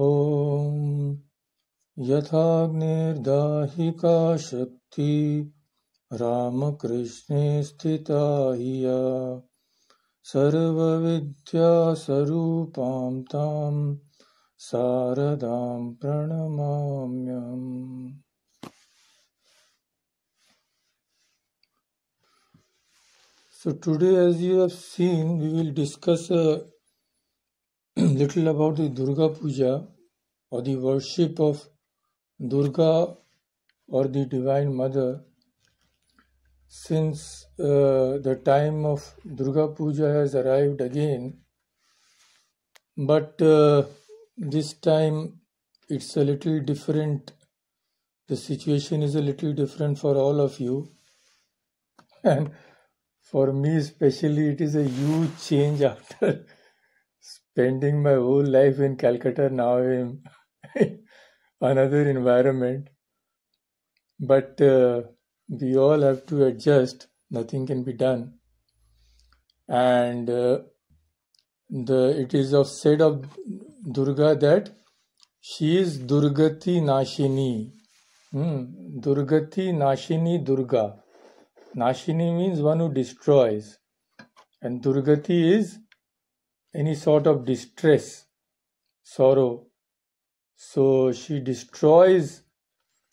ॐ यथाग्निर्दाहिका शक्ति रामकृष्णे स्थिता हिया सर्वविद्यासरूपां तां सारदां प्रणमाम्यहम् So today as you have seen we will discuss a uh, little about the Durga Puja or the worship of Durga or the Divine Mother. Since uh, the time of Durga Puja has arrived again, but uh, this time it's a little different. The situation is a little different for all of you, and for me especially, it is a huge change after. Spending my whole life in Calcutta, now in another environment. But uh, we all have to adjust, nothing can be done. And uh, the it is of said of Durga that she is Durgati Nashini. Hmm. Durgati Nashini Durga. Nashini means one who destroys, and Durgati is any sort of distress, sorrow. So she destroys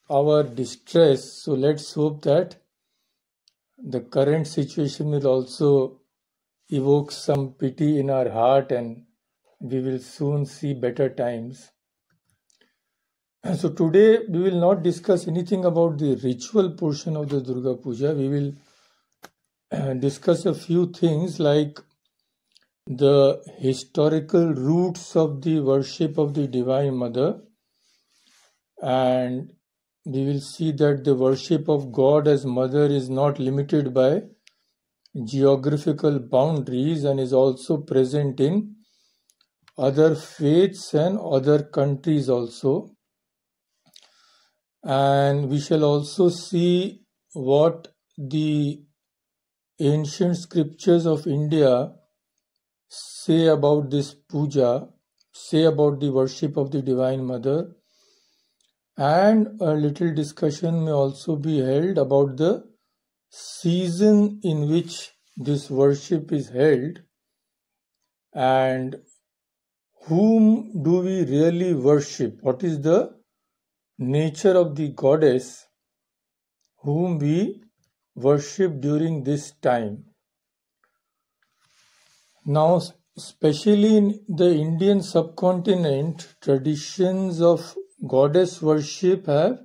our distress. So let's hope that the current situation will also evoke some pity in our heart and we will soon see better times. So today we will not discuss anything about the ritual portion of the Durga Puja. We will uh, discuss a few things like the historical roots of the worship of the Divine Mother, and we will see that the worship of God as Mother is not limited by geographical boundaries and is also present in other faiths and other countries also. And we shall also see what the ancient scriptures of India say about this puja, say about the worship of the Divine Mother, and a little discussion may also be held about the season in which this worship is held and whom do we really worship? What is the nature of the goddess whom we worship during this time? Now, especially in the Indian subcontinent, traditions of goddess worship have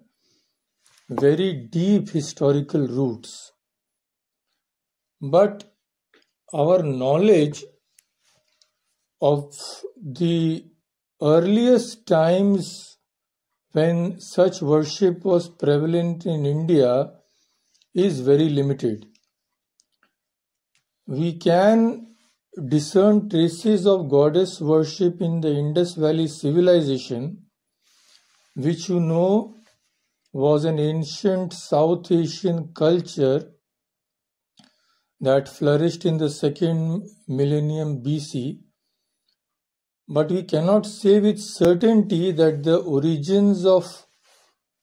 very deep historical roots. But our knowledge of the earliest times when such worship was prevalent in India is very limited. We can discern traces of goddess worship in the Indus Valley civilization, which you know was an ancient South Asian culture that flourished in the second millennium BC. But we cannot say with certainty that the origins of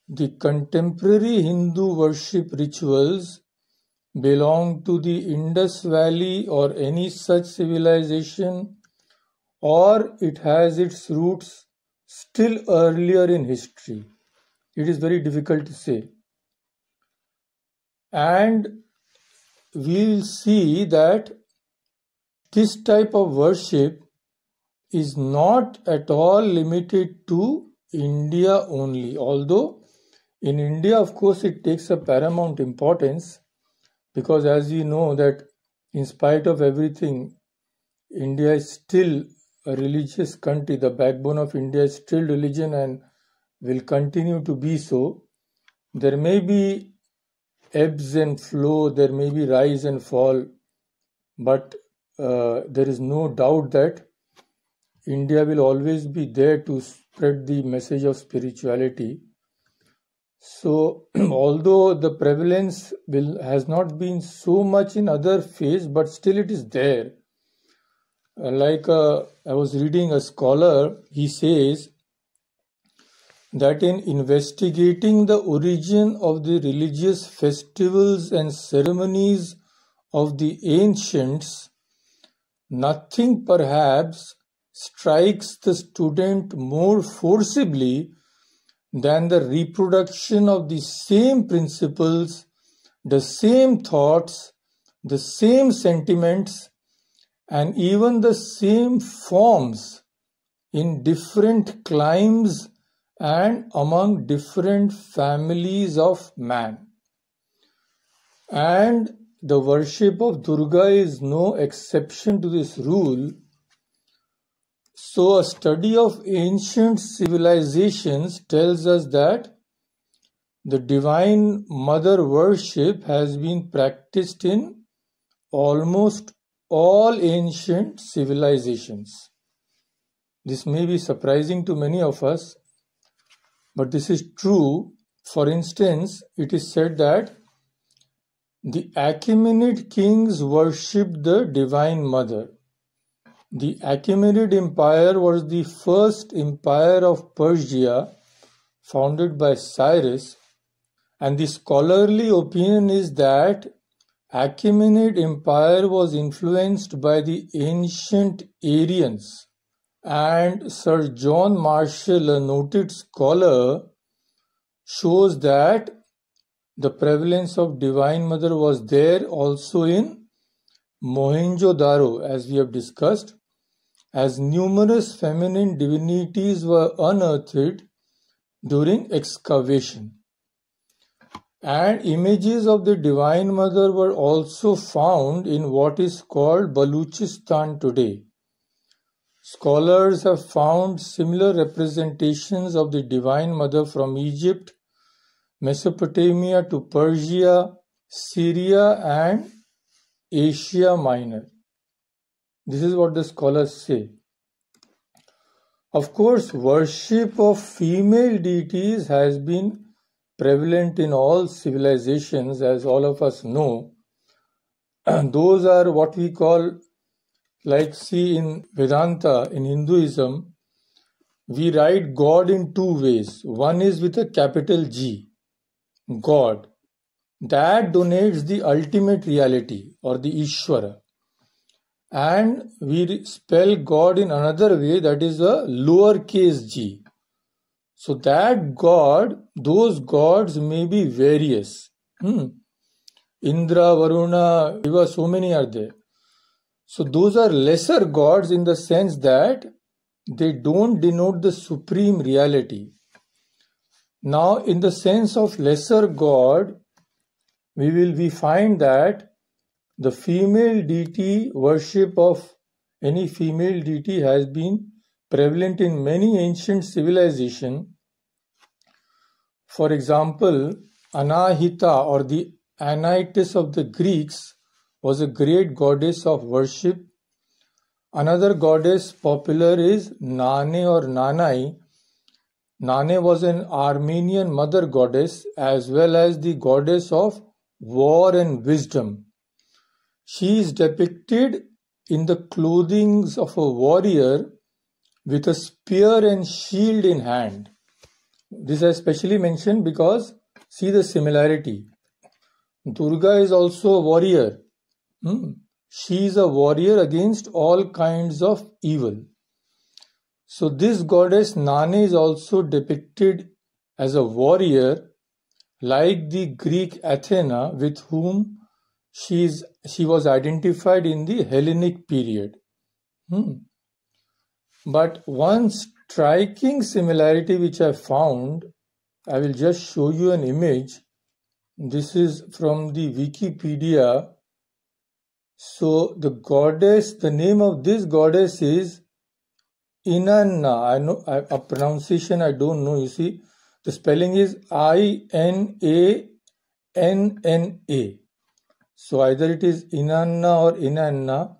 the contemporary Hindu worship rituals belong to the Indus Valley or any such civilization, or it has its roots still earlier in history. It is very difficult to say. And we'll see that this type of worship is not at all limited to India only, although in India, of course, it takes a paramount importance because as we know that in spite of everything india is still a religious country the backbone of india is still religion and will continue to be so there may be ebbs and flow there may be rise and fall but uh, there is no doubt that india will always be there to spread the message of spirituality so, although the prevalence will has not been so much in other fields, but still it is there. Uh, like uh, I was reading a scholar, he says that in investigating the origin of the religious festivals and ceremonies of the ancients, nothing perhaps strikes the student more forcibly than the reproduction of the same principles, the same thoughts, the same sentiments, and even the same forms in different climes and among different families of man. And the worship of Durga is no exception to this rule so, a study of ancient civilizations tells us that the divine mother worship has been practiced in almost all ancient civilizations. This may be surprising to many of us, but this is true. For instance, it is said that the Achaemenid kings worshipped the divine mother the Achaemenid Empire was the first empire of Persia founded by Cyrus, and the scholarly opinion is that Achaemenid Empire was influenced by the ancient Aryans. And Sir John Marshall, a noted scholar, shows that the prevalence of Divine Mother was there also in Mohenjo Daro, as we have discussed, as numerous feminine divinities were unearthed during excavation. And images of the Divine Mother were also found in what is called Baluchistan today. Scholars have found similar representations of the Divine Mother from Egypt, Mesopotamia to Persia, Syria, and Asia Minor. This is what the scholars say. Of course, worship of female deities has been prevalent in all civilizations, as all of us know. And those are what we call, like, see, in Vedanta, in Hinduism, we write God in two ways. One is with a capital G, God. That donates the ultimate reality or the Ishvara and we spell God in another way that is a lowercase g. So that God, those gods may be various. Hmm. Indra, Varuna, Shiva, so many are there. So those are lesser gods in the sense that they don't denote the supreme reality. Now, in the sense of lesser god, we will we find that the female deity worship of any female deity has been prevalent in many ancient civilizations. For example, Anahita or the Anaitis of the Greeks was a great goddess of worship. Another goddess popular is Nane or Nanai. Nane was an Armenian mother goddess as well as the goddess of war and wisdom. She is depicted in the clothing of a warrior with a spear and shield in hand. This I specially mentioned because see the similarity. Durga is also a warrior. Hmm? She is a warrior against all kinds of evil. So, this goddess Nane is also depicted as a warrior like the Greek Athena with whom she she was identified in the Hellenic period. Hmm. But one striking similarity which I found, I will just show you an image. This is from the Wikipedia. So the goddess, the name of this goddess is Inanna. I know I, a pronunciation I don't know. You see, the spelling is I N A N N A. So either it is Inanna or Inanna.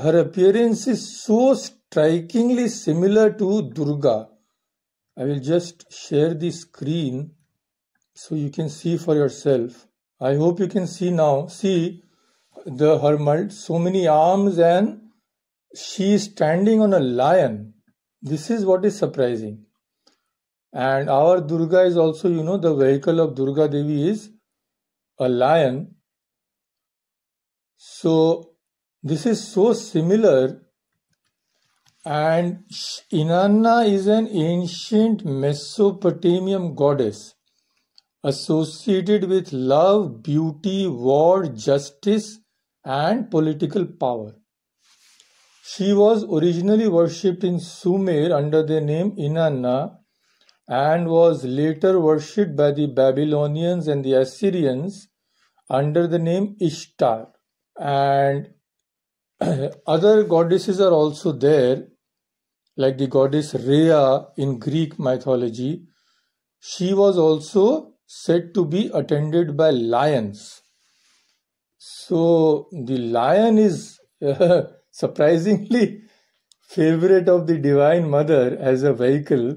Her appearance is so strikingly similar to Durga. I will just share the screen so you can see for yourself. I hope you can see now. See the her so many arms and she is standing on a lion. This is what is surprising. And our Durga is also, you know, the vehicle of Durga Devi is a lion. So this is so similar and Inanna is an ancient Mesopotamian goddess associated with love, beauty, war, justice, and political power. She was originally worshipped in Sumer under the name Inanna and was later worshipped by the Babylonians and the Assyrians under the name Ishtar. And other goddesses are also there, like the goddess Rhea in Greek mythology. She was also said to be attended by lions. So the lion is surprisingly favorite of the divine mother as a vehicle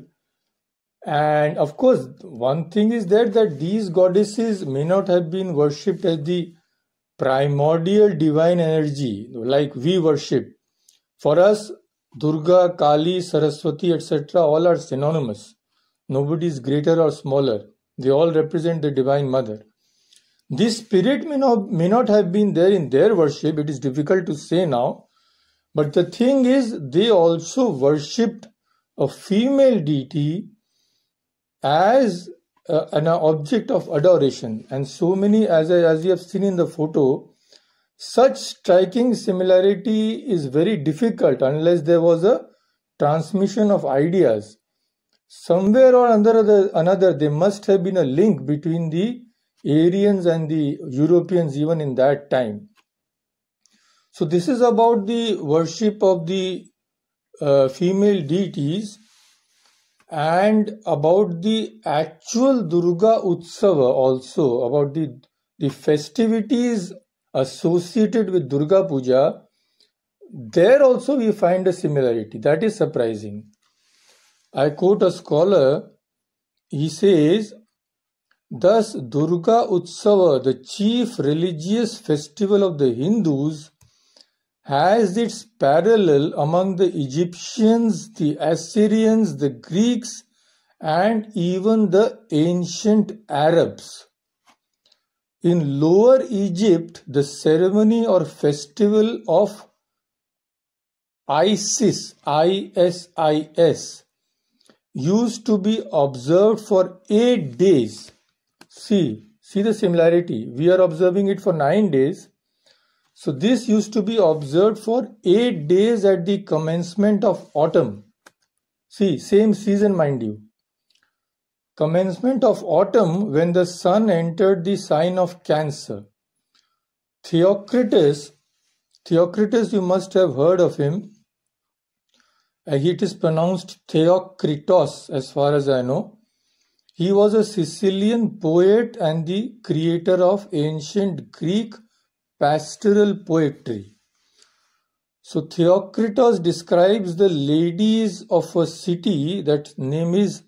and of course, one thing is that that these goddesses may not have been worshipped as the primordial divine energy like we worship. For us, Durga, Kali, Saraswati, etc., all are synonymous. Nobody is greater or smaller. They all represent the Divine Mother. This spirit may not, may not have been there in their worship, it is difficult to say now. But the thing is, they also worshipped a female deity as uh, an object of adoration and so many as I, as you have seen in the photo such striking similarity is very difficult unless there was a transmission of ideas somewhere or another another there must have been a link between the Aryans and the Europeans even in that time so this is about the worship of the uh, female deities and about the actual Durga Utsava also, about the, the festivities associated with Durga Puja, there also we find a similarity. That is surprising. I quote a scholar, he says, Thus, Durga Utsava, the chief religious festival of the Hindus, has its parallel among the Egyptians, the Assyrians, the Greeks, and even the ancient Arabs. In Lower Egypt, the ceremony or festival of Isis, ISIS, used to be observed for eight days. See, see the similarity. We are observing it for nine days so this used to be observed for eight days at the commencement of autumn. See, same season, mind you. Commencement of autumn when the sun entered the sign of Cancer. Theocritus, Theocritus, you must have heard of him. It is pronounced Theocritos, as far as I know. He was a Sicilian poet and the creator of ancient Greek pastoral poetry. So Theocritus describes the ladies of a city that name is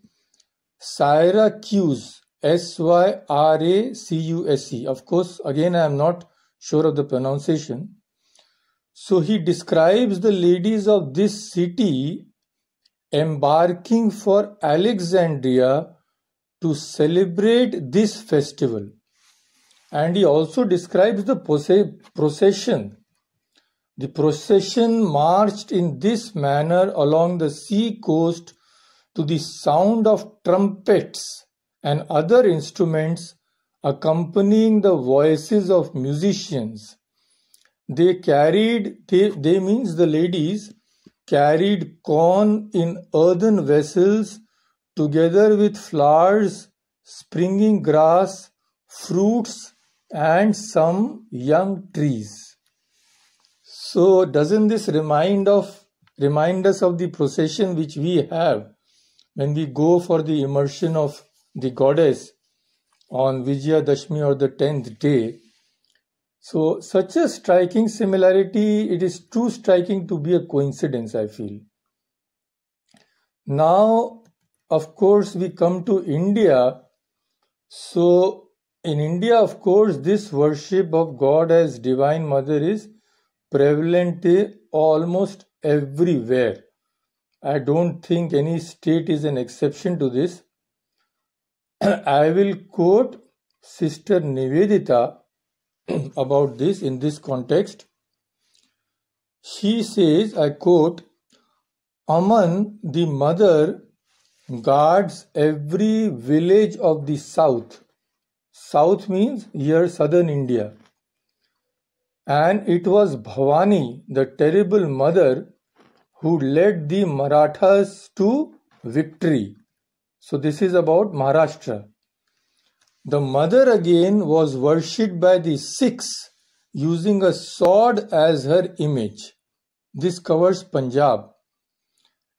Syracuse, S-Y-R-A-C-U-S-E. Of course, again I am not sure of the pronunciation. So he describes the ladies of this city embarking for Alexandria to celebrate this festival. And he also describes the procession. The procession marched in this manner along the sea coast to the sound of trumpets and other instruments accompanying the voices of musicians. They carried, they, they means the ladies, carried corn in earthen vessels together with flowers, springing grass, fruits, and some young trees. So doesn't this remind of remind us of the procession which we have when we go for the immersion of the goddess on Vijayadashmi or the tenth day? So such a striking similarity, it is too striking to be a coincidence, I feel. Now, of course, we come to India. So in India, of course, this worship of God as Divine Mother is prevalent almost everywhere. I don't think any state is an exception to this. I will quote Sister Nivedita about this in this context. She says, I quote, Aman, the mother, guards every village of the south South means here southern India. And it was Bhavani, the terrible mother, who led the Marathas to victory. So, this is about Maharashtra. The mother again was worshipped by the Sikhs using a sword as her image. This covers Punjab.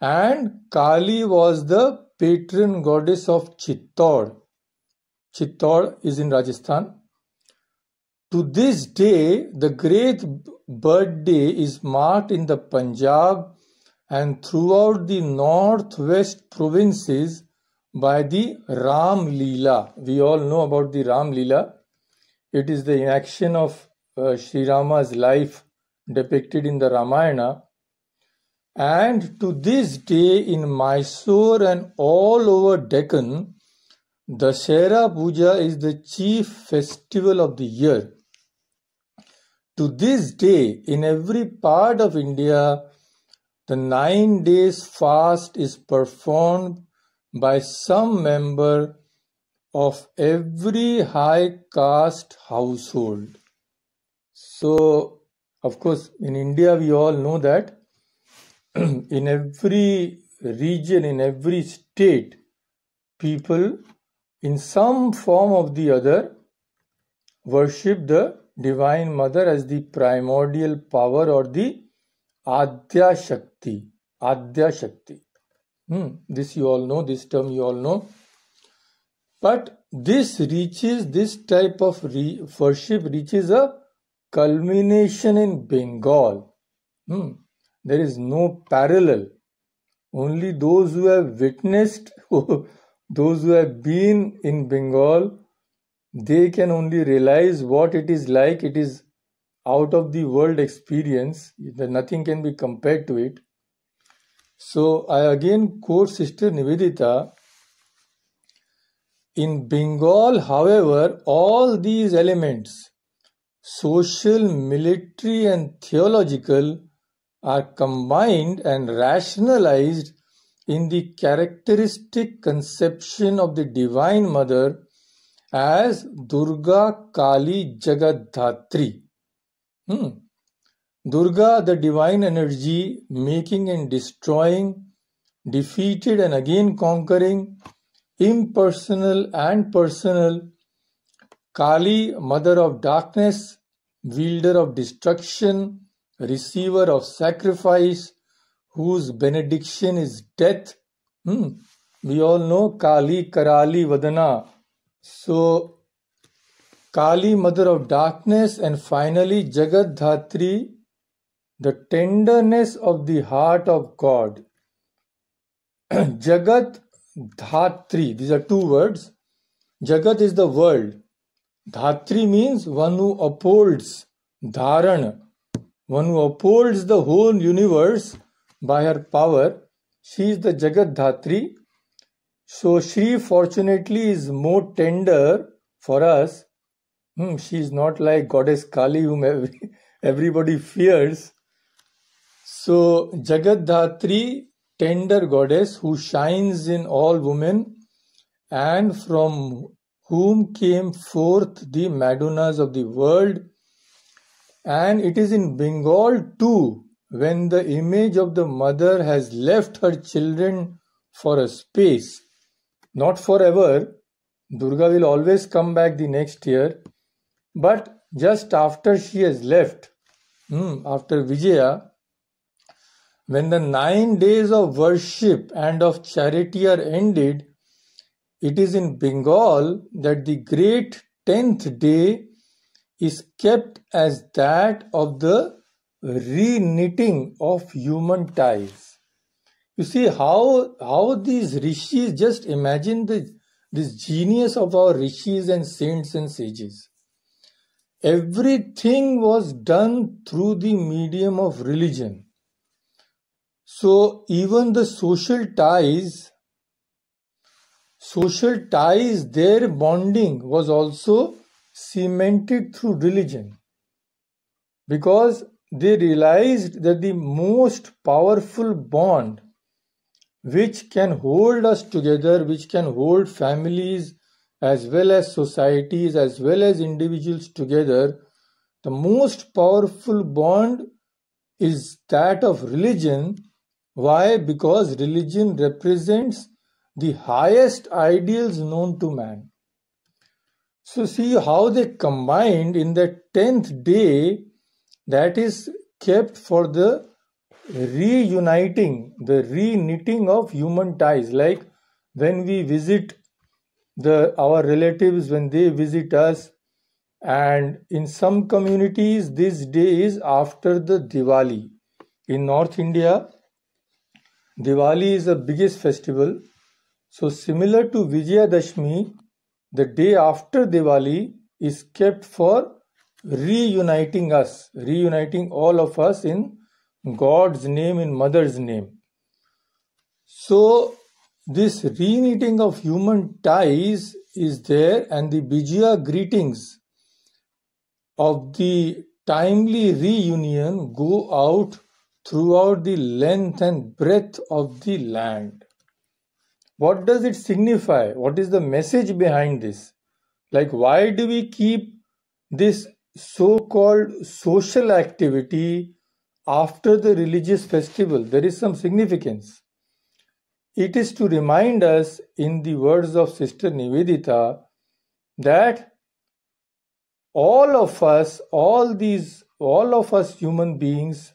And Kali was the patron goddess of Chittor, Chittor is in Rajasthan. To this day, the great birthday is marked in the Punjab and throughout the northwest provinces by the Ram Leela. We all know about the Ram Leela. It is the inaction of uh, Sri Rama's life depicted in the Ramayana. And to this day in Mysore and all over Deccan, Dashera Puja is the chief festival of the year. To this day, in every part of India, the nine days fast is performed by some member of every high caste household. So, of course, in India, we all know that in every region, in every state, people in some form or the other, worship the Divine Mother as the primordial power or the Adya Shakti. Adya Shakti. Hmm, this you all know, this term you all know. But this reaches, this type of re- worship reaches a culmination in Bengal. Hmm. There is no parallel. Only those who have witnessed, those who have been in Bengal, they can only realize what it is like. It is out of the world experience. Nothing can be compared to it. So I again quote Sister Nivedita. In Bengal, however, all these elements, social, military, and theological, are combined and rationalized in the characteristic conception of the Divine Mother as Durga Kali Jagadhatri. Hmm. Durga, the divine energy, making and destroying, defeated and again conquering, impersonal and personal, Kali, mother of darkness, wielder of destruction, receiver of sacrifice, whose benediction is death. Hmm. We all know Kali Karali Vadana. So, Kali, mother of darkness, and finally Jagat Dhatri, the tenderness of the heart of God. Jagat Dhatri, these are two words. Jagat is the world. Dhatri means one who upholds, Dharan, one who upholds the whole universe By her power, she is the Jagat Dhatri. So she fortunately is more tender for us. Hmm, she is not like Goddess Kali, whom everybody fears. So Jagat Dhatri, tender goddess who shines in all women and from whom came forth the Madonnas of the world. And it is in Bengal too when the image of the mother has left her children for a space, not forever, Durga will always come back the next year, but just after she has left, hmm, after Vijaya, when the nine days of worship and of charity are ended, it is in Bengal that the great tenth day is kept as that of the re-knitting of human ties. You see how how these rishis just imagine the this genius of our rishis and saints and sages. Everything was done through the medium of religion. So even the social ties, social ties, their bonding was also cemented through religion. Because they realized that the most powerful bond which can hold us together, which can hold families as well as societies, as well as individuals together, the most powerful bond is that of religion. Why? Because religion represents the highest ideals known to man. So, see how they combined in the 10th day that is kept for the reuniting, the reknitting of human ties. Like when we visit the our relatives, when they visit us, and in some communities, this day is after the Diwali. In North India, Diwali is the biggest festival. So similar to Vijayadashmi, the day after Diwali is kept for reuniting us, reuniting all of us in God's name, in Mother's name. So, this reknitting of human ties is there, and the Bijaya greetings of the timely reunion go out throughout the length and breadth of the land. What does it signify? What is the message behind this? Like, why do we keep this so-called social activity after the religious festival. There is some significance. It is to remind us, in the words of Sister Nivedita, that all of us, all these, all of us human beings,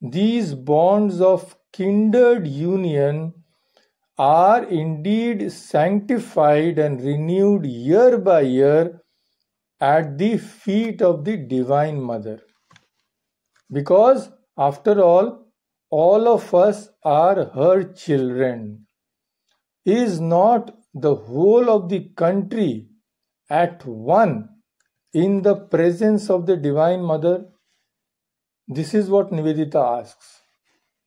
these bonds of kindred union are indeed sanctified and renewed year by year at the feet of the Divine Mother. Because, after all, all of us are her children. Is not the whole of the country at one in the presence of the Divine Mother? This is what Nivedita asks.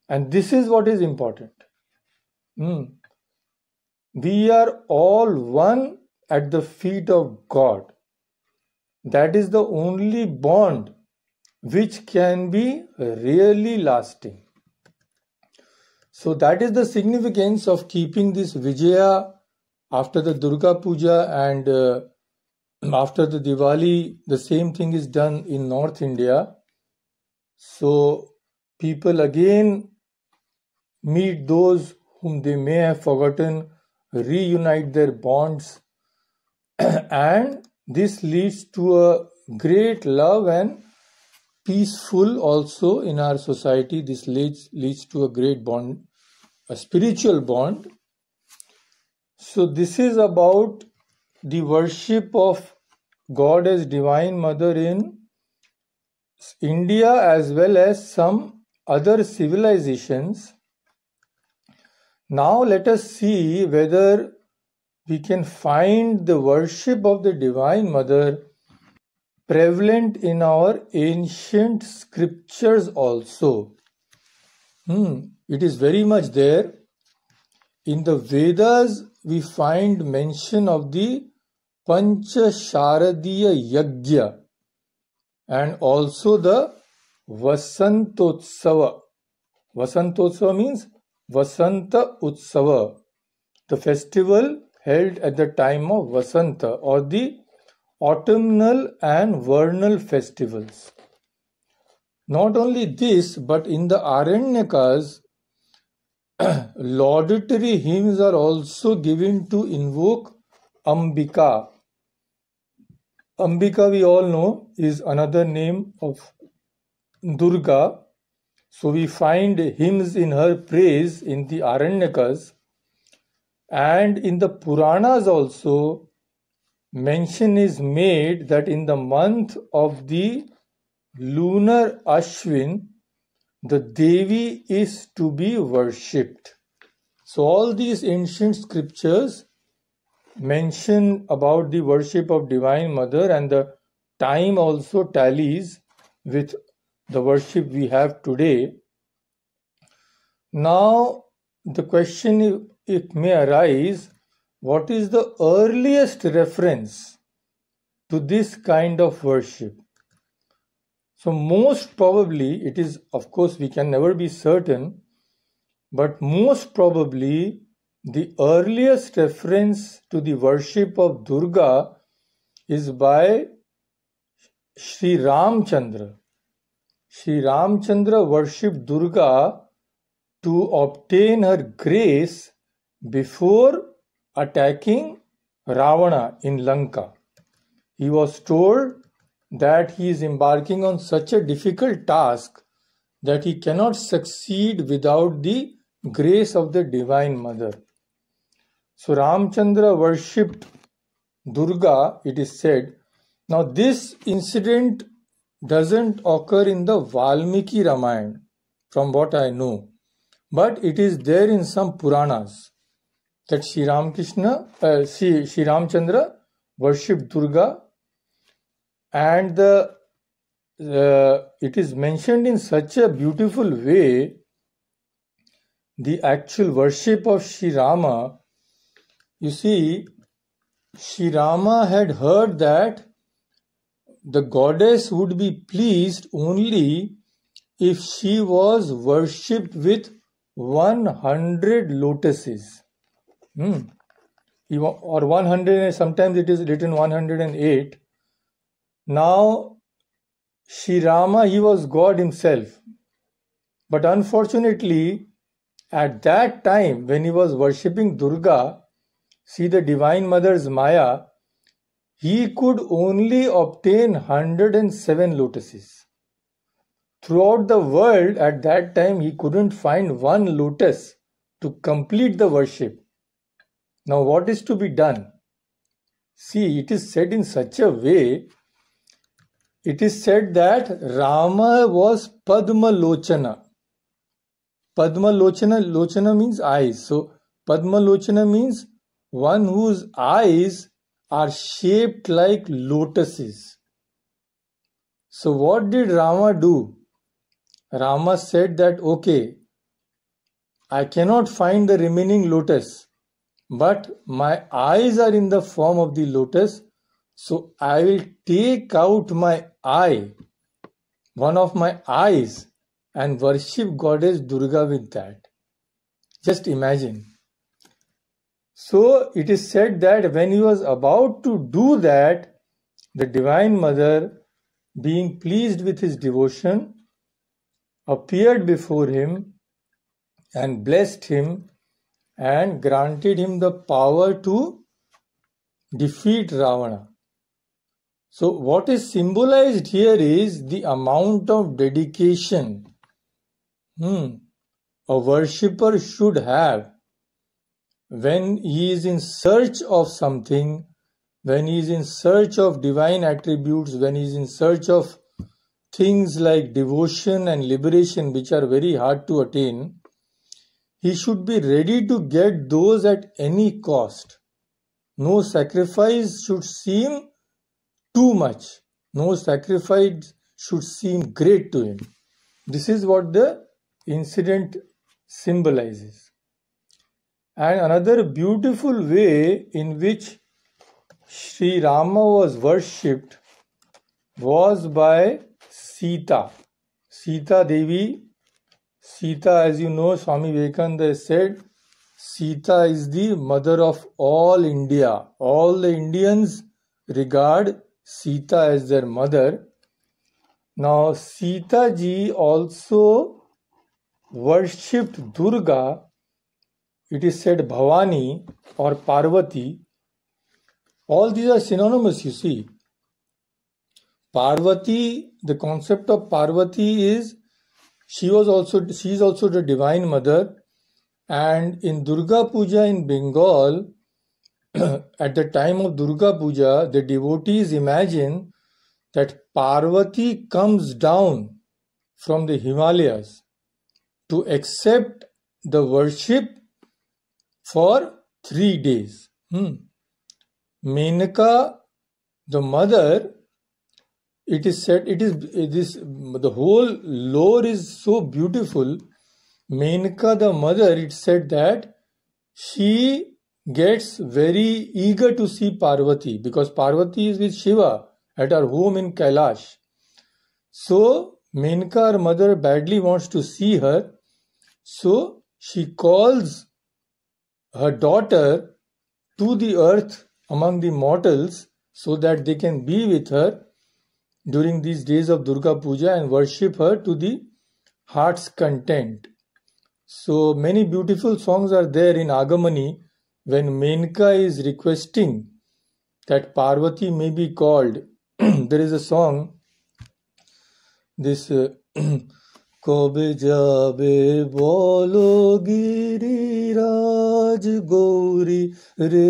And this is what is important. Hmm. We are all one at the feet of God. That is the only bond which can be really lasting. So that is the significance of keeping this Vijaya after the Durga Puja and uh, after the Diwali, the same thing is done in North India. So people again meet those whom they may have forgotten, reunite their bonds, and this leads to a great love and peaceful also in our society. This leads, leads to a great bond, a spiritual bond. So, this is about the worship of God as Divine Mother in India as well as some other civilizations. Now, let us see whether we can find the worship of the Divine Mother prevalent in our ancient scriptures also. Hmm, it is very much there. In the Vedas, we find mention of the Pancha Sharadiya Yajna and also the Vasantotsava. Vasantotsava means Vasanta Utsava, the festival held at the time of Vasanta or the autumnal and vernal festivals. Not only this, but in the Aranyakas, laudatory hymns are also given to invoke Ambika. Ambika, we all know, is another name of Durga. So we find hymns in her praise in the Aranyakas and in the Puranas also mention is made that in the month of the lunar Ashwin, the Devi is to be worshipped. So, all these ancient scriptures mention about the worship of Divine Mother, and the time also tallies with the worship we have today. Now, the question it may arise what is the earliest reference to this kind of worship? So, most probably, it is, of course, we can never be certain, but most probably, the earliest reference to the worship of Durga is by Sri Ramchandra. Sri Ramchandra worshipped Durga to obtain her grace before attacking Ravana in Lanka, he was told that he is embarking on such a difficult task that he cannot succeed without the grace of the Divine Mother. So Ramchandra worshipped Durga, it is said. Now, this incident doesn't occur in the Valmiki Ramayana, from what I know, but it is there in some Puranas that Sri Ramakrishna, uh, Sri, Sri Ramchandra worshipped Durga, and the, it is mentioned in such a beautiful way. The actual worship of Sri Rama, you see, Sri Rama had heard that the goddess would be pleased only if she was worshipped with 100 lotuses. Hmm. Or 100, sometimes it is written 108. Now, Sri Rama, he was God himself. But unfortunately, at that time, when he was worshipping Durga, see the Divine Mother's Maya, he could only obtain 107 lotuses. Throughout the world, at that time, he couldn't find one lotus to complete the worship. Now, what is to be done? See, it is said in such a way, it is said that Rama was Padma Lochana. Padma Lochana, Lochana means eyes. So, Padma Lochana means one whose eyes are shaped like lotuses. So, what did Rama do? Rama said that, okay, I cannot find the remaining lotus but my eyes are in the form of the lotus, so I will take out my eye, one of my eyes, and worship goddess Durga with that. Just imagine. So it is said that when he was about to do that, the Divine Mother, being pleased with his devotion, appeared before him and blessed him and granted him the power to defeat Ravana. So, what is symbolized here is the amount of dedication hmm, a worshipper should have when he is in search of something, when he is in search of divine attributes, when he is in search of things like devotion and liberation, which are very hard to attain he should be ready to get those at any cost. No sacrifice should seem too much. No sacrifice should seem great to him. This is what the incident symbolizes. And another beautiful way in which Sri Rama was worshipped was by Sita. Sita Devi Sita, as you know, Swami Vivekananda said, Sita is the mother of all India. All the Indians regard Sita as their mother. Now, Sita ji also worshipped Durga. It is said Bhavani or Parvati. All these are synonymous, you see. Parvati, the concept of Parvati is she was also she is also the divine mother and in durga puja in bengal at the time of durga puja the devotees imagine that parvati comes down from the himalayas to accept the worship for 3 days hmm. menaka the mother it is said it is this the whole lore is so beautiful menka the mother it said that she gets very eager to see parvati because parvati is with shiva at her home in kailash so menka her mother badly wants to see her so she calls her daughter to the earth among the mortals so that they can be with her during these days of Durga Puja and worship her to the heart's content. So many beautiful songs are there in Agamani when Menka is requesting that Parvati may be called. there is a song, this. Uh, কবে যাবে বলো আজ গৌরী রে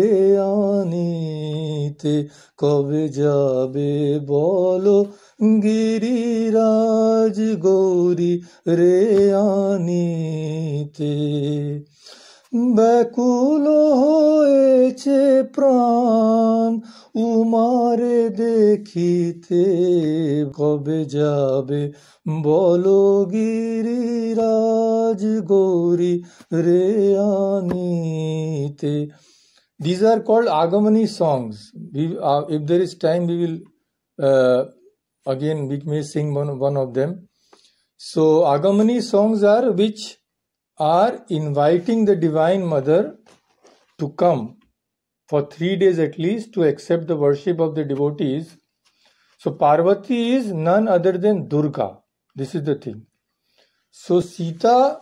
আনিতে কবে যাবে বলো গিরিরাজ গৌরী রে আনিতে ব্যাকুল হয়েছে প্রাণ উমারে দেখিতে কবে যাবে বল গিরিরাজ গৌরী রে আনিতে these are called agamani songs we, uh, if there is time we will uh, again we may sing one, one of them so agamani songs are which are inviting the Divine Mother to come for three days at least to accept the worship of the devotees. So, Parvati is none other than Durga. This is the thing. So, Sita,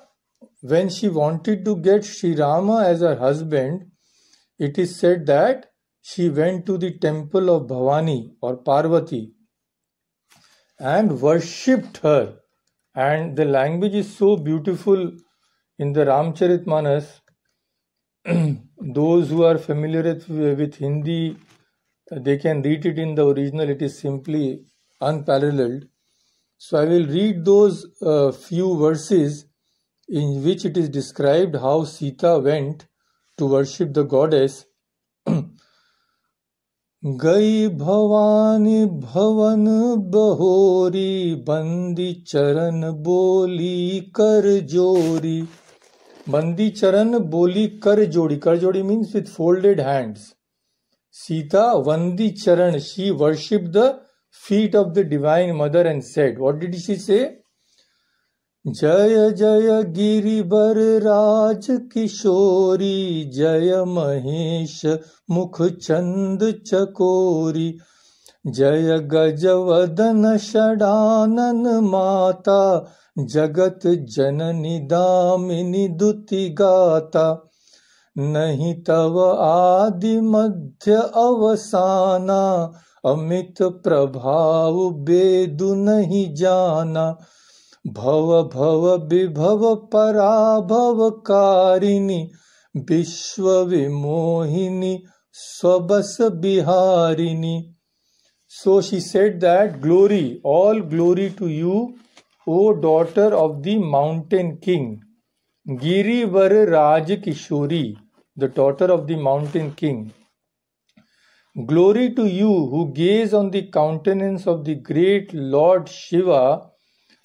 when she wanted to get Sri Rama as her husband, it is said that she went to the temple of Bhavani or Parvati and worshipped her. And the language is so beautiful In the Ramcharitmanas, those who are familiar with Hindi, they can read it in the original. It is simply unparalleled. So I will read those uh, few verses in which it is described how Sita went to worship the goddess. गई भवानी भवन बहोरी बंदी चरण बोली कर जोरी बंदी चरण बोली कर जोड़ी कर जोड़ी means with folded hands Sita वंदी चरण she worship the feet of the divine mother and said what did she say जय जय गिरिवर राज किशोरी जय महेश मुख चंद चकोरी जय गजवदन षडानन माता जगत जननी दामिनी दुति गाता नहीं तव आदि मध्य अवसाना अमित प्रभाव बेदु नहीं जाना भव भव विभव पराभव कारिणी विश्व विमोहिनी स्वबस बिहारिणी so she said that glory all glory to you O daughter of the mountain king, Girivar Raj Kishori, the daughter of the mountain king. Glory to you who gaze on the countenance of the great Lord Shiva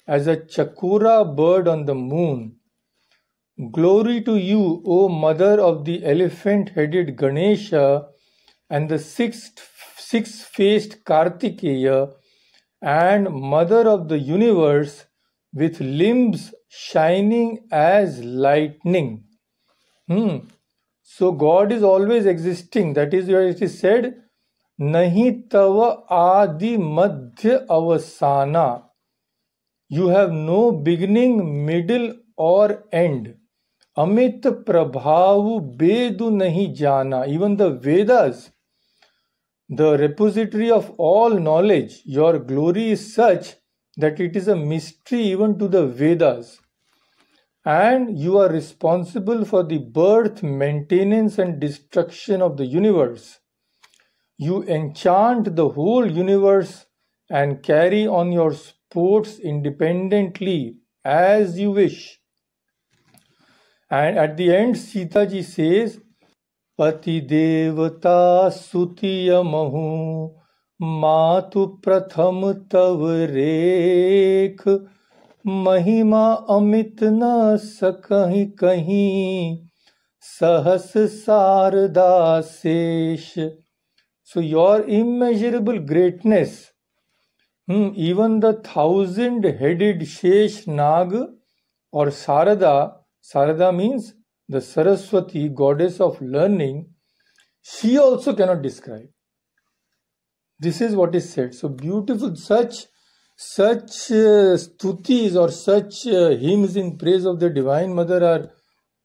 as a chakura bird on the moon. Glory to you, O mother of the elephant headed Ganesha and the six faced Kartikeya and mother of the universe with limbs shining as lightning. Hmm. So God is always existing. That is where it is said, Nahi tava adi madhya avasana. You have no beginning, middle, or end. Amit prabhav bedu nahi jana. Even the Vedas, the repository of all knowledge, your glory is such that it is a mystery even to the Vedas. And you are responsible for the birth, maintenance, and destruction of the universe. You enchant the whole universe and carry on your sports independently as you wish. And at the end, Sita ji says, Pati Devata Sutiyamahu मातु प्रथम तव रेख महिमा अमित न सक कहीं सहस Sharada Shesh so your immeasurable greatness even the thousand headed Shesh Nag और Sharada Sharada means the Saraswati goddess of learning she also cannot describe This is what is said. So beautiful, such such uh, stutis or such uh, hymns in praise of the Divine Mother are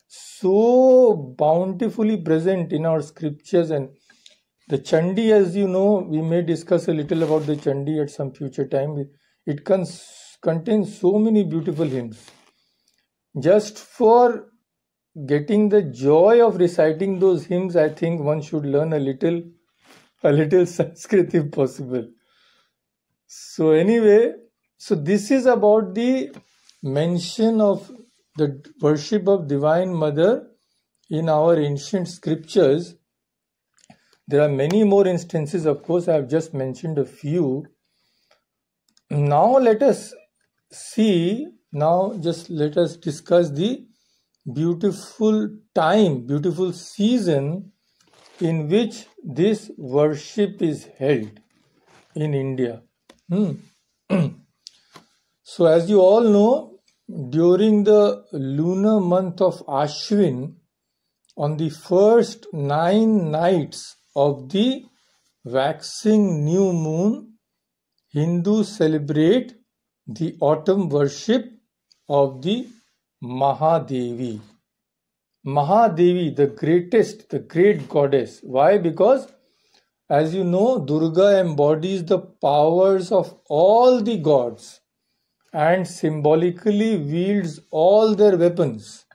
so bountifully present in our scriptures and the Chandi, as you know, we may discuss a little about the Chandi at some future time. It contains so many beautiful hymns. Just for getting the joy of reciting those hymns, I think one should learn a little a little Sanskrit if possible. So, anyway, so this is about the mention of the worship of Divine Mother in our ancient scriptures. There are many more instances, of course, I have just mentioned a few. Now, let us see, now just let us discuss the beautiful time, beautiful season in which this worship is held in India. Hmm. so, as you all know, during the lunar month of Ashwin, on the first nine nights of the waxing new moon, Hindus celebrate the autumn worship of the Mahadevi. Mahadevi, the greatest, the great goddess. Why? Because, as you know, Durga embodies the powers of all the gods and symbolically wields all their weapons.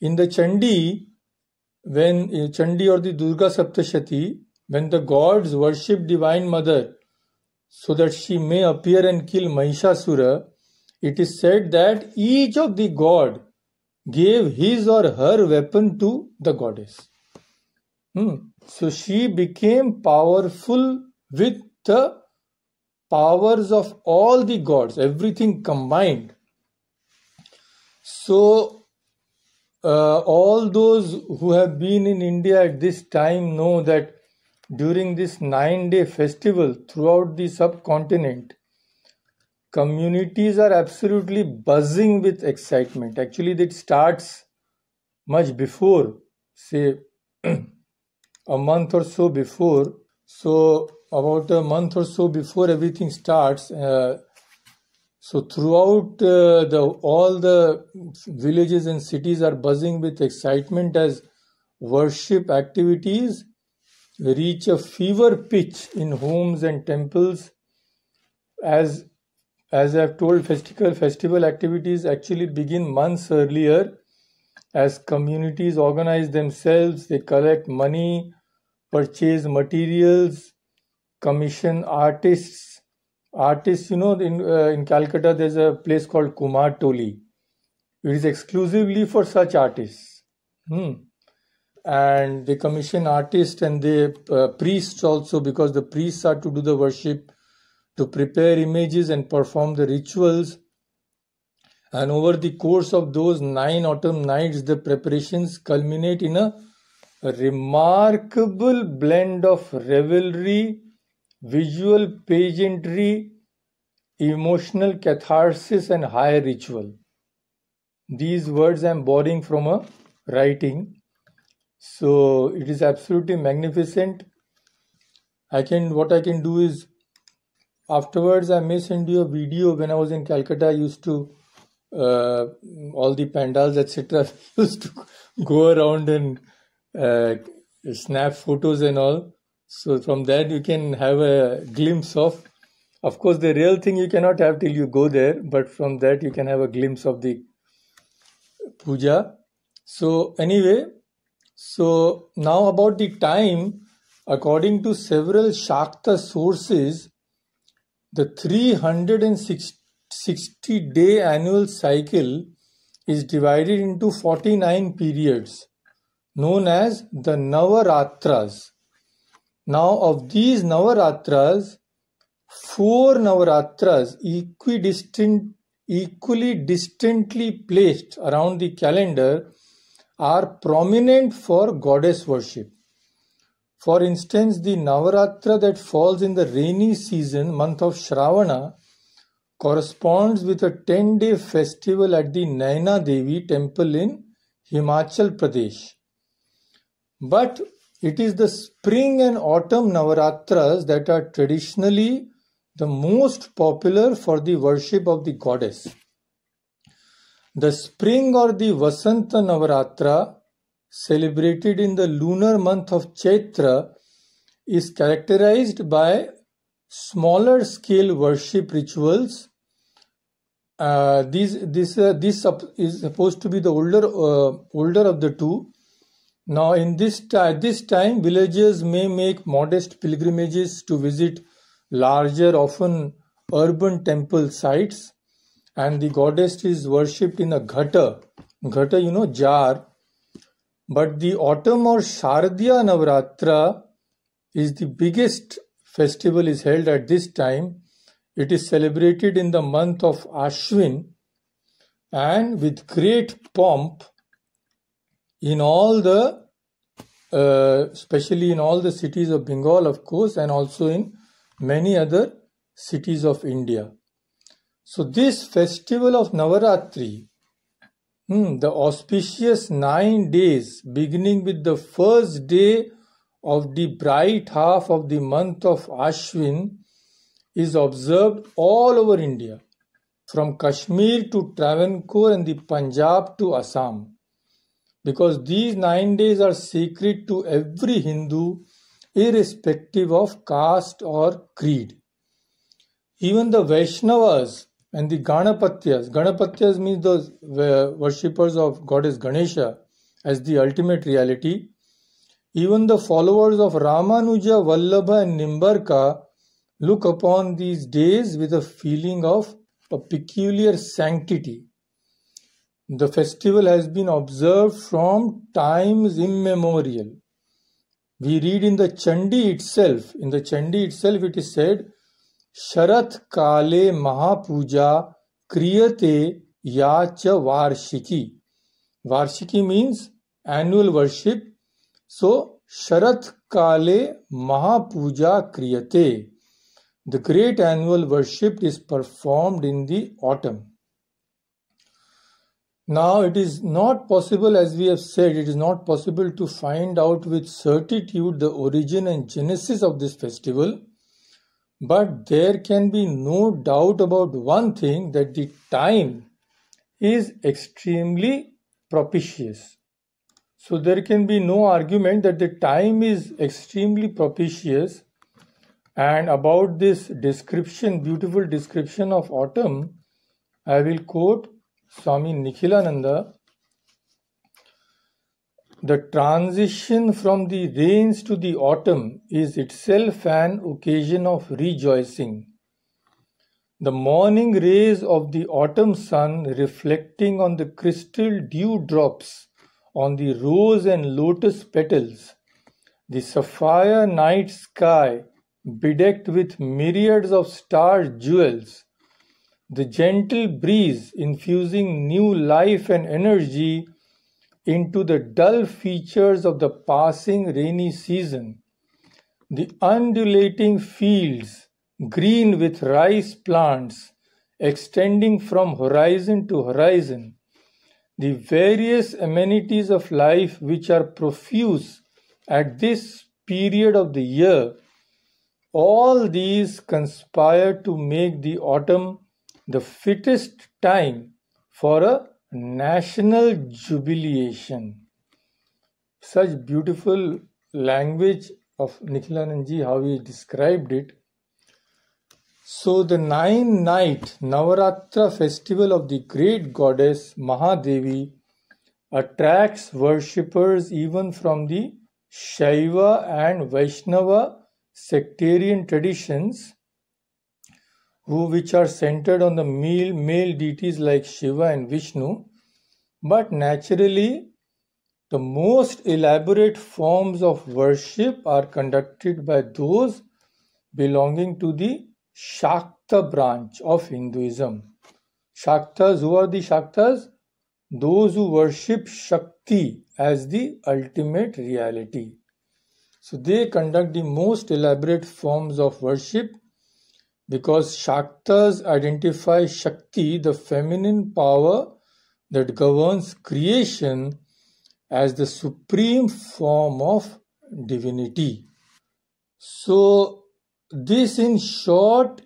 In the Chandi, when Chandi or the Durga Saptashati, when the gods worship Divine Mother so that she may appear and kill Mahishasura, it is said that each of the god gave his or her weapon to the goddess. Hmm. So she became powerful with the powers of all the gods, everything combined. So, uh, all those who have been in India at this time know that during this nine day festival throughout the subcontinent, communities are absolutely buzzing with excitement. Actually, it starts much before, say, a month or so before. So, about a month or so before everything starts. Uh, so throughout uh, the all the villages and cities are buzzing with excitement as worship activities reach a fever pitch in homes and temples as as I have told, festival, festival activities actually begin months earlier as communities organize themselves, they collect money, purchase materials, commission artists. Artists, you know, in, uh, in Calcutta, there's a place called Kumar Toli. It is exclusively for such artists. Hmm. And they commission artists and the uh, priests also because the priests are to do the worship to prepare images and perform the rituals. And over the course of those nine autumn nights, the preparations culminate in a remarkable blend of revelry, visual pageantry, emotional catharsis, and high ritual. These words I'm borrowing from a writing. So it is absolutely magnificent. I can what I can do is Afterwards, I may send you a video. When I was in Calcutta, I used to uh, all the pandals etc. used to go around and uh, snap photos and all. So from that you can have a glimpse of. Of course, the real thing you cannot have till you go there, but from that you can have a glimpse of the puja. So anyway, so now about the time, according to several Shakta sources, the 360 day annual cycle is divided into 49 periods known as the Navaratras. Now, of these Navaratras, four Navaratras equidistant, equally distantly placed around the calendar are prominent for goddess worship. For instance, the Navaratra that falls in the rainy season, month of Shravana, corresponds with a 10 day festival at the Naina Devi temple in Himachal Pradesh. But it is the spring and autumn Navaratras that are traditionally the most popular for the worship of the goddess. The spring or the Vasanta Navaratra celebrated in the lunar month of Chaitra is characterized by smaller scale worship rituals. Uh, these, this uh, this is supposed to be the older uh, older of the two. Now, in this at this time, villagers may make modest pilgrimages to visit larger, often urban temple sites, and the goddess is worshipped in a ghata. Ghata, you know, jar but the autumn or Shardiya Navratra is the biggest festival is held at this time. It is celebrated in the month of Ashwin and with great pomp in all the, uh, especially in all the cities of Bengal, of course, and also in many other cities of India. So this festival of Navaratri Hmm, the auspicious nine days, beginning with the first day of the bright half of the month of Ashwin, is observed all over India, from Kashmir to Travancore and the Punjab to Assam, because these nine days are sacred to every Hindu, irrespective of caste or creed. Even the Vaishnavas and the Ganapatyas, Ganapatyas means those uh, worshippers of goddess Ganesha as the ultimate reality. Even the followers of Ramanuja, Vallabha, and Nimbarka look upon these days with a feeling of a peculiar sanctity. The festival has been observed from times immemorial. We read in the Chandi itself, in the Chandi itself, it is said शरत्काले महापूजा क्रियते या च वार्षिकी वार्षिकी means annual worship so sharat kale mahapuja kriyate the great annual worship is performed in the autumn now it is not possible as we have said it is not possible to find out with certitude the origin and genesis of this festival But there can be no doubt about one thing that the time is extremely propitious. So there can be no argument that the time is extremely propitious. And about this description, beautiful description of autumn, I will quote Swami Nikhilananda the transition from the rains to the autumn is itself an occasion of rejoicing. The morning rays of the autumn sun reflecting on the crystal dewdrops on the rose and lotus petals, the sapphire night sky bedecked with myriads of star jewels, the gentle breeze infusing new life and energy into the dull features of the passing rainy season. The undulating fields, green with rice plants, extending from horizon to horizon, the various amenities of life which are profuse at this period of the year, all these conspire to make the autumn the fittest time for a national jubilation. Such beautiful language of Nikhilanandji. how he described it. So, the nine night Navaratra festival of the great goddess Mahadevi attracts worshippers even from the Shaiva and Vaishnava sectarian traditions who which are centered on the male, male deities like Shiva and Vishnu. But naturally, the most elaborate forms of worship are conducted by those belonging to the Shakta branch of Hinduism. Shaktas, who are the Shaktas? Those who worship Shakti as the ultimate reality. So they conduct the most elaborate forms of worship because Shaktas identify Shakti, the feminine power that governs creation, as the supreme form of divinity. So, this in short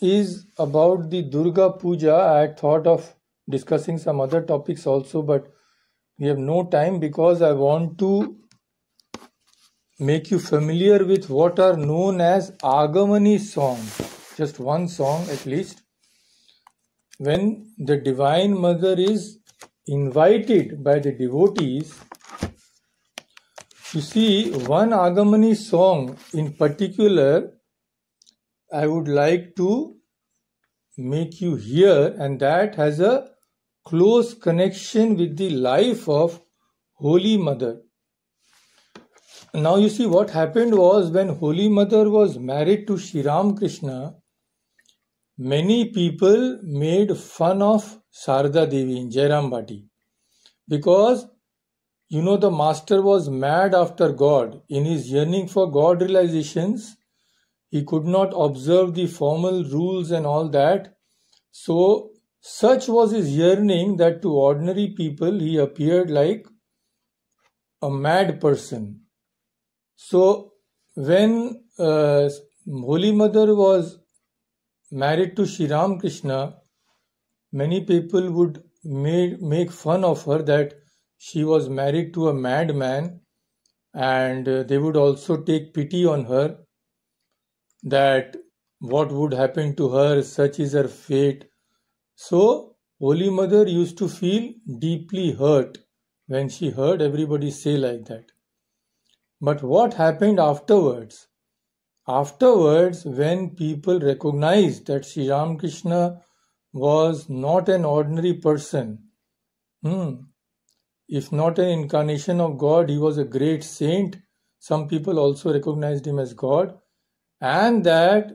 is about the Durga Puja. I had thought of discussing some other topics also, but we have no time because I want to make you familiar with what are known as Agamani songs just one song at least, when the Divine Mother is invited by the devotees to see one Agamani song in particular, I would like to make you hear, and that has a close connection with the life of Holy Mother. Now, you see, what happened was when Holy Mother was married to Sri Krishna. Many people made fun of Sarada Devi in Jairam Bhatti because you know the master was mad after God. In his yearning for God realizations, he could not observe the formal rules and all that. So, such was his yearning that to ordinary people he appeared like a mad person. So, when uh, Holy Mother was Married to Sri Krishna, many people would made, make fun of her that she was married to a madman and they would also take pity on her that what would happen to her such is her fate so holy mother used to feel deeply hurt when she heard everybody say like that but what happened afterwards Afterwards, when people recognized that Sri Ramakrishna was not an ordinary person, hmm, if not an incarnation of God, he was a great saint. Some people also recognized him as God, and that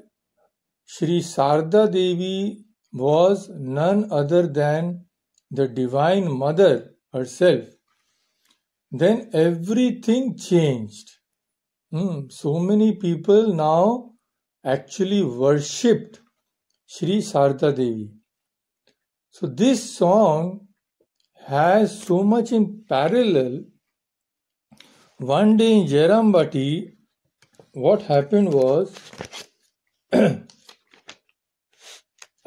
Sri Sarda Devi was none other than the Divine Mother herself. Then everything changed Mm, so many people now actually worshipped Sri Sarada Devi. So this song has so much in parallel. One day in Jerambati, what happened was a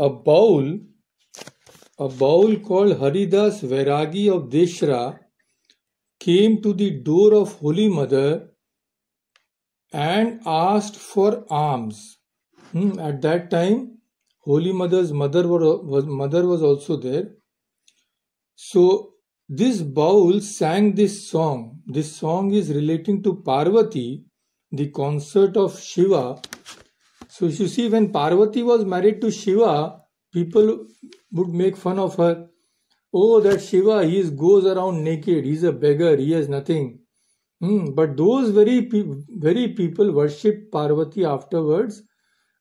bowl, a bowl called Haridas Vairagi of Deshra came to the door of Holy Mother and asked for alms. Hmm, at that time, Holy Mother's mother was, was, mother was also there. So this bowl sang this song. This song is relating to Parvati, the consort of Shiva. So you see, when Parvati was married to Shiva, people would make fun of her. Oh, that Shiva, he is, goes around naked. He's a beggar. He has nothing. Hmm, but those very, pe- very people worshipped Parvati afterwards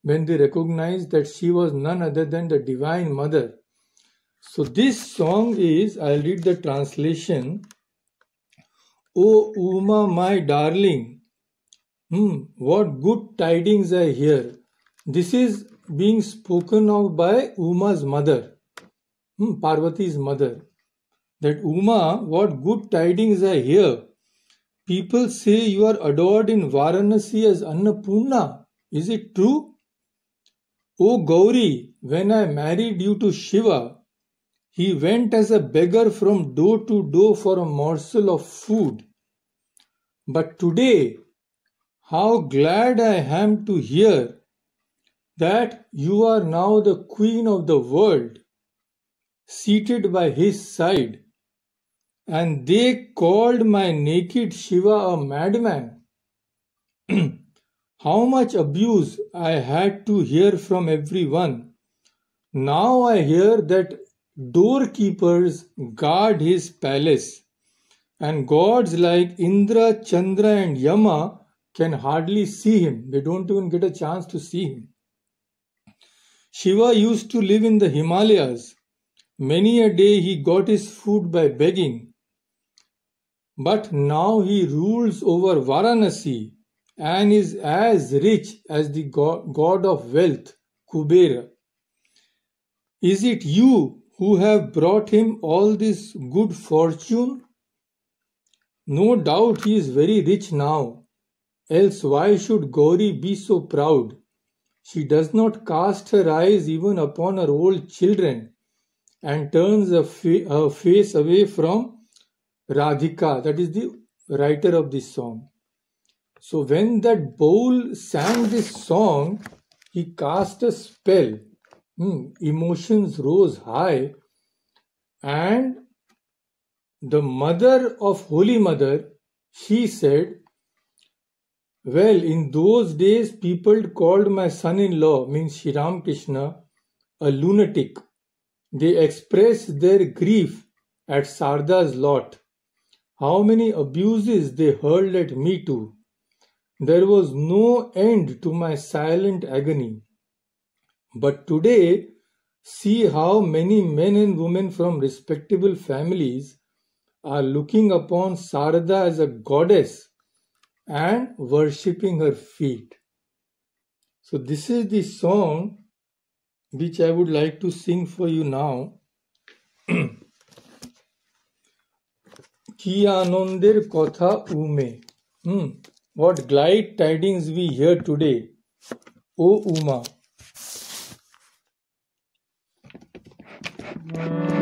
when they recognized that she was none other than the Divine Mother. So this song is, I'll read the translation. O Uma, my darling, hmm, what good tidings I hear. This is being spoken of by Uma's mother, hmm, Parvati's mother. That Uma, what good tidings I hear. People say you are adored in Varanasi as Annapurna. Is it true? O Gauri, when I married you to Shiva, he went as a beggar from door to door for a morsel of food. But today, how glad I am to hear that you are now the queen of the world, seated by his side and they called my naked Shiva a madman. How much abuse I had to hear from everyone. Now I hear that doorkeepers guard his palace, and gods like Indra, Chandra, and Yama can hardly see him. They don't even get a chance to see him. Shiva used to live in the Himalayas. Many a day he got his food by begging but now he rules over Varanasi and is as rich as the god, of wealth, Kubera. Is it you who have brought him all this good fortune? No doubt he is very rich now, else why should Gauri be so proud? She does not cast her eyes even upon her old children and turns her, fa- her face away from Radhika, that is the writer of this song. So when that bowl sang this song, he cast a spell. Hmm. emotions rose high, and the mother of Holy Mother, she said, Well, in those days, people called my son in law, means Sri Ramakrishna, a lunatic. They expressed their grief at Sarda's lot how many abuses they hurled at me too. There was no end to my silent agony. But today, see how many men and women from respectable families are looking upon Sarada as a goddess and worshipping her feet. So, this is the song which I would like to sing for you now. কি আনন্দের কথা উমে hmm what glad tidings we hear today O Uma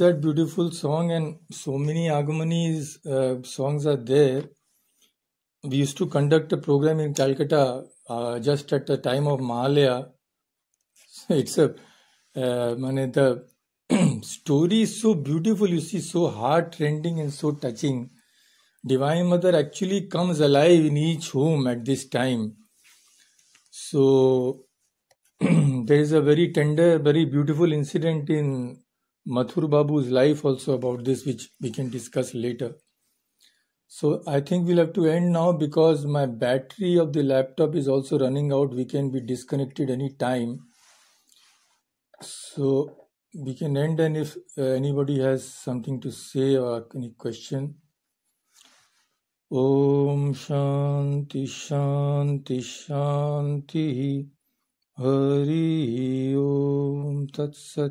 that beautiful song, and so many Agamani's uh, songs are there. We used to conduct a program in Calcutta uh, just at the time of Mahalaya. It's a, uh, mane, the story is so beautiful, you see, so heart-rending and so touching. Divine Mother actually comes alive in each home at this time. So there is a very tender, very beautiful incident in Mathur Babu's life also about this, which we can discuss later. So I think we'll have to end now because my battery of the laptop is also running out. We can be disconnected any time. So we can end and if uh, anybody has something to say or any question. Om Shanti Shanti Shanti Hari Om Tat Sat.